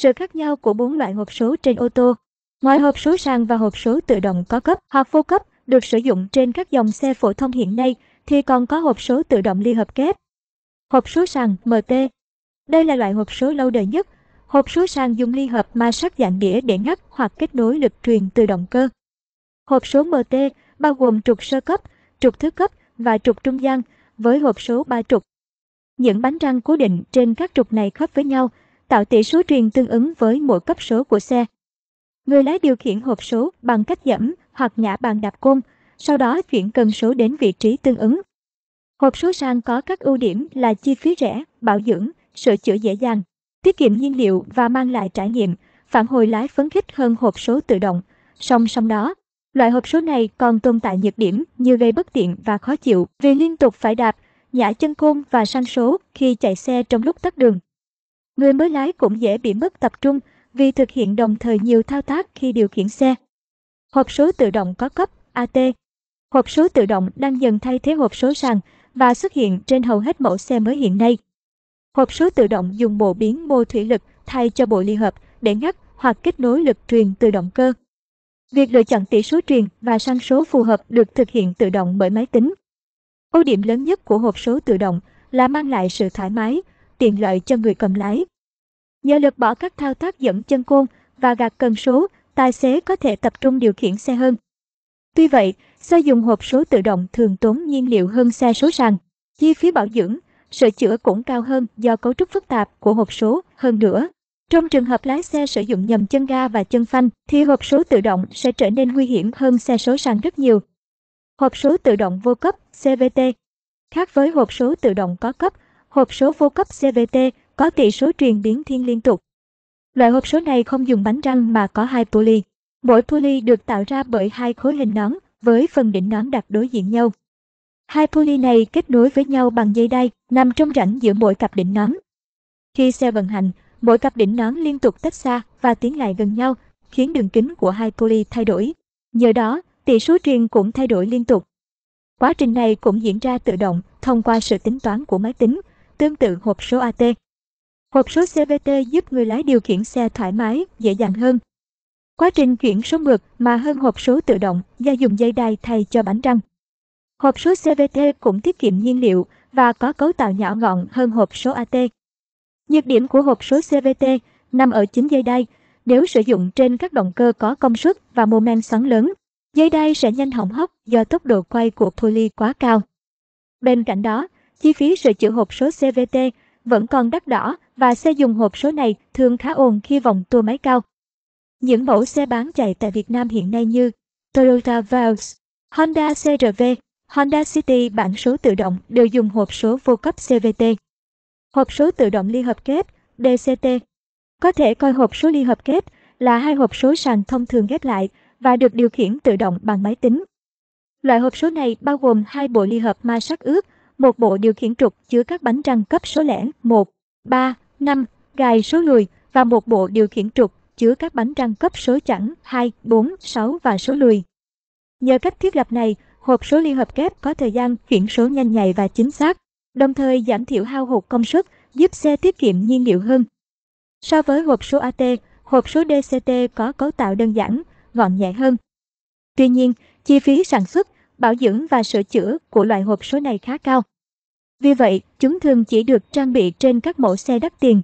sự khác nhau của bốn loại hộp số trên ô tô. Ngoài hộp số sàn và hộp số tự động có cấp hoặc vô cấp được sử dụng trên các dòng xe phổ thông hiện nay, thì còn có hộp số tự động ly hợp kép. Hộp số sàn MT Đây là loại hộp số lâu đời nhất. Hộp số sàn dùng ly hợp ma sát dạng đĩa để ngắt hoặc kết nối lực truyền từ động cơ. Hộp số MT bao gồm trục sơ cấp, trục thứ cấp và trục trung gian với hộp số 3 trục. Những bánh răng cố định trên các trục này khớp với nhau, tạo tỷ số truyền tương ứng với mỗi cấp số của xe. Người lái điều khiển hộp số bằng cách dẫm hoặc ngã bàn đạp côn, sau đó chuyển cần số đến vị trí tương ứng. Hộp số sang có các ưu điểm là chi phí rẻ, bảo dưỡng, sửa chữa dễ dàng, tiết kiệm nhiên liệu và mang lại trải nghiệm, phản hồi lái phấn khích hơn hộp số tự động. Song song đó, loại hộp số này còn tồn tại nhược điểm như gây bất tiện và khó chịu vì liên tục phải đạp, nhả chân côn và sang số khi chạy xe trong lúc tắt đường người mới lái cũng dễ bị mất tập trung vì thực hiện đồng thời nhiều thao tác khi điều khiển xe. Hộp số tự động có cấp AT Hộp số tự động đang dần thay thế hộp số sàn và xuất hiện trên hầu hết mẫu xe mới hiện nay. Hộp số tự động dùng bộ biến mô thủy lực thay cho bộ ly hợp để ngắt hoặc kết nối lực truyền từ động cơ. Việc lựa chọn tỷ số truyền và sang số phù hợp được thực hiện tự động bởi máy tính. Ưu điểm lớn nhất của hộp số tự động là mang lại sự thoải mái tiện lợi cho người cầm lái. Nhờ lược bỏ các thao tác dẫn chân côn và gạt cần số, tài xế có thể tập trung điều khiển xe hơn. Tuy vậy, xe dùng hộp số tự động thường tốn nhiên liệu hơn xe số sàn. Chi phí bảo dưỡng, sửa chữa cũng cao hơn do cấu trúc phức tạp của hộp số hơn nữa. Trong trường hợp lái xe sử dụng nhầm chân ga và chân phanh thì hộp số tự động sẽ trở nên nguy hiểm hơn xe số sàn rất nhiều. Hộp số tự động vô cấp CVT Khác với hộp số tự động có cấp, hộp số vô cấp CVT có tỷ số truyền biến thiên liên tục. Loại hộp số này không dùng bánh răng mà có hai pulley. Mỗi pulley được tạo ra bởi hai khối hình nón với phần đỉnh nón đặt đối diện nhau. Hai pulley này kết nối với nhau bằng dây đai nằm trong rãnh giữa mỗi cặp đỉnh nón. Khi xe vận hành, mỗi cặp đỉnh nón liên tục tách xa và tiến lại gần nhau, khiến đường kính của hai pulley thay đổi. Nhờ đó, tỷ số truyền cũng thay đổi liên tục. Quá trình này cũng diễn ra tự động thông qua sự tính toán của máy tính tương tự hộp số AT. Hộp số CVT giúp người lái điều khiển xe thoải mái, dễ dàng hơn. Quá trình chuyển số ngược mà hơn hộp số tự động do dùng dây đai thay cho bánh răng. Hộp số CVT cũng tiết kiệm nhiên liệu và có cấu tạo nhỏ gọn hơn hộp số AT. Nhược điểm của hộp số CVT nằm ở chính dây đai. Nếu sử dụng trên các động cơ có công suất và mô men xoắn lớn, dây đai sẽ nhanh hỏng hóc do tốc độ quay của pulley quá cao. Bên cạnh đó, Chi phí sửa chữa hộp số CVT vẫn còn đắt đỏ và xe dùng hộp số này thường khá ồn khi vòng tua máy cao. Những mẫu xe bán chạy tại Việt Nam hiện nay như Toyota Vios, Honda CRV, Honda City bản số tự động đều dùng hộp số vô cấp CVT. Hộp số tự động ly hợp kép DCT có thể coi hộp số ly hợp kép là hai hộp số sàn thông thường ghép lại và được điều khiển tự động bằng máy tính. Loại hộp số này bao gồm hai bộ ly hợp ma sắc ướt một bộ điều khiển trục chứa các bánh răng cấp số lẻ 1, 3, 5, gài số lùi và một bộ điều khiển trục chứa các bánh răng cấp số chẵn 2, 4, 6 và số lùi. Nhờ cách thiết lập này, hộp số liên hợp kép có thời gian chuyển số nhanh nhạy và chính xác, đồng thời giảm thiểu hao hụt công suất, giúp xe tiết kiệm nhiên liệu hơn. So với hộp số AT, hộp số DCT có cấu tạo đơn giản, gọn nhẹ hơn. Tuy nhiên, chi phí sản xuất bảo dưỡng và sửa chữa của loại hộp số này khá cao. Vì vậy, chúng thường chỉ được trang bị trên các mẫu xe đắt tiền